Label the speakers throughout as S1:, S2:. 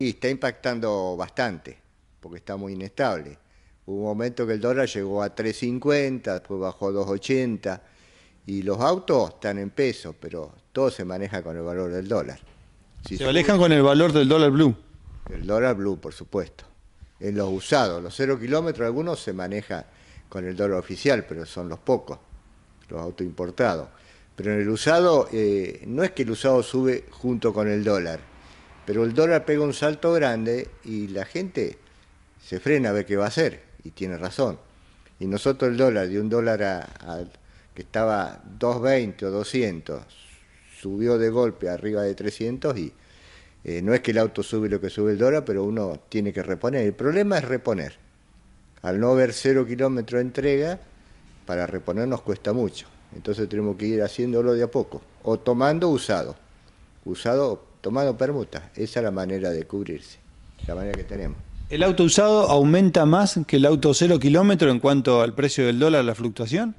S1: Y está impactando bastante, porque está muy inestable. Hubo un momento que el dólar llegó a 3.50, después bajó a 2.80, y los autos están en peso, pero todo se maneja con el valor del dólar. se alejan con
S2: el valor del dólar blue.
S1: El dólar blue, por supuesto. En los usados, los cero kilómetros, algunos se maneja con el dólar oficial, pero son los pocos, los autos importados. Pero en el usado, eh, no es que el usado sube junto con el dólar, pero el dólar pega un salto grande y la gente se frena a ver qué va a hacer, y tiene razón. Y nosotros el dólar, de un dólar que estaba 220 o 200, subió de golpe arriba de 300 y eh, no es que el auto sube lo que sube el dólar, pero uno tiene que reponer. El problema es reponer. Al no ver cero kilómetro de entrega, para reponer nos cuesta mucho. Entonces tenemos que ir haciéndolo de a poco, o tomando usado. Usado tomando permuta. Esa es la manera de cubrirse, la manera que tenemos.
S2: ¿El auto usado aumenta más que el auto cero kilómetro en cuanto al precio del dólar, la fluctuación?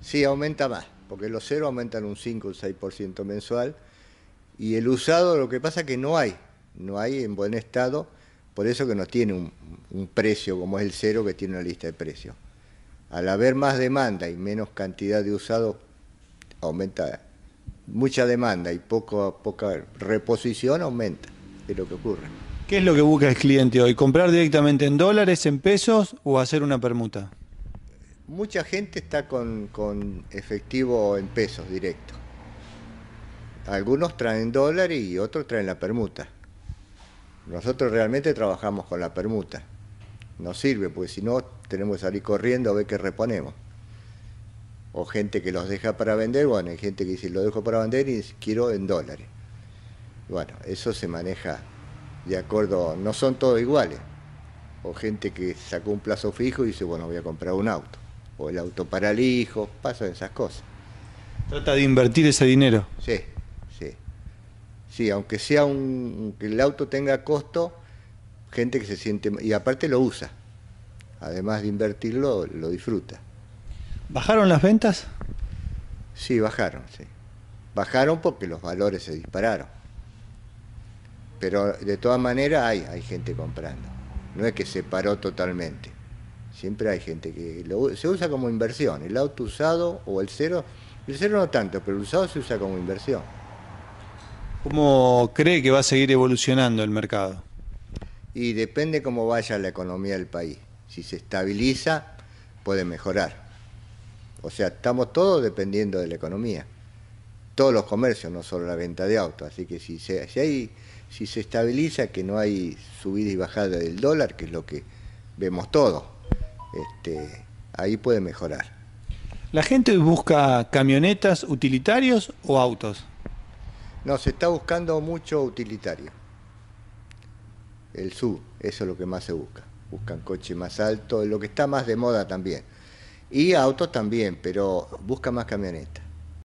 S1: Sí, aumenta más, porque los cero aumentan un 5 o un 6% mensual. Y el usado, lo que pasa es que no hay, no hay en buen estado, por eso que no tiene un, un precio como es el cero que tiene una lista de precios. Al haber más demanda y menos cantidad de usado, aumenta mucha demanda y poco, poca reposición, aumenta. Es lo que ocurre.
S2: ¿Qué es lo que busca el cliente hoy? ¿Comprar directamente en dólares, en pesos o hacer una permuta?
S1: Mucha gente está con, con efectivo en pesos directo. Algunos traen dólar y otros traen la permuta. Nosotros realmente trabajamos con la permuta. Nos sirve, porque si no, tenemos que salir corriendo a ver qué reponemos o gente que los deja para vender, bueno, hay gente que dice lo dejo para vender y quiero en dólares. Bueno, eso se maneja de acuerdo, no son todos iguales. O gente que sacó un plazo fijo y dice, bueno, voy a comprar un auto. O el auto para el hijo, pasan esas cosas.
S2: Trata de invertir ese dinero.
S1: Sí, sí. Sí, aunque sea un, que el auto tenga costo, gente que se siente... Y aparte lo usa. Además de invertirlo, lo disfruta.
S2: ¿Bajaron las ventas?
S1: Sí, bajaron, sí. Bajaron porque los valores se dispararon. Pero de todas maneras hay, hay gente comprando. No es que se paró totalmente. Siempre hay gente que se usa como inversión. El auto usado o el cero, el cero no tanto, pero el usado se usa como inversión.
S2: ¿Cómo cree que va a seguir evolucionando el mercado?
S1: Y depende cómo vaya la economía del país. Si se estabiliza, puede mejorar o sea, estamos todos dependiendo de la economía. Todos los comercios, no solo la venta de autos. Así que si se, hay, si se estabiliza que no hay subida y bajada del dólar, que es lo que vemos todos, este, ahí puede mejorar.
S2: ¿La gente busca camionetas utilitarios o autos? No, se está buscando mucho utilitario.
S1: El SUV, eso es lo que más se busca. Buscan coche más alto, lo que está más de moda también. Y auto también, pero busca más camioneta.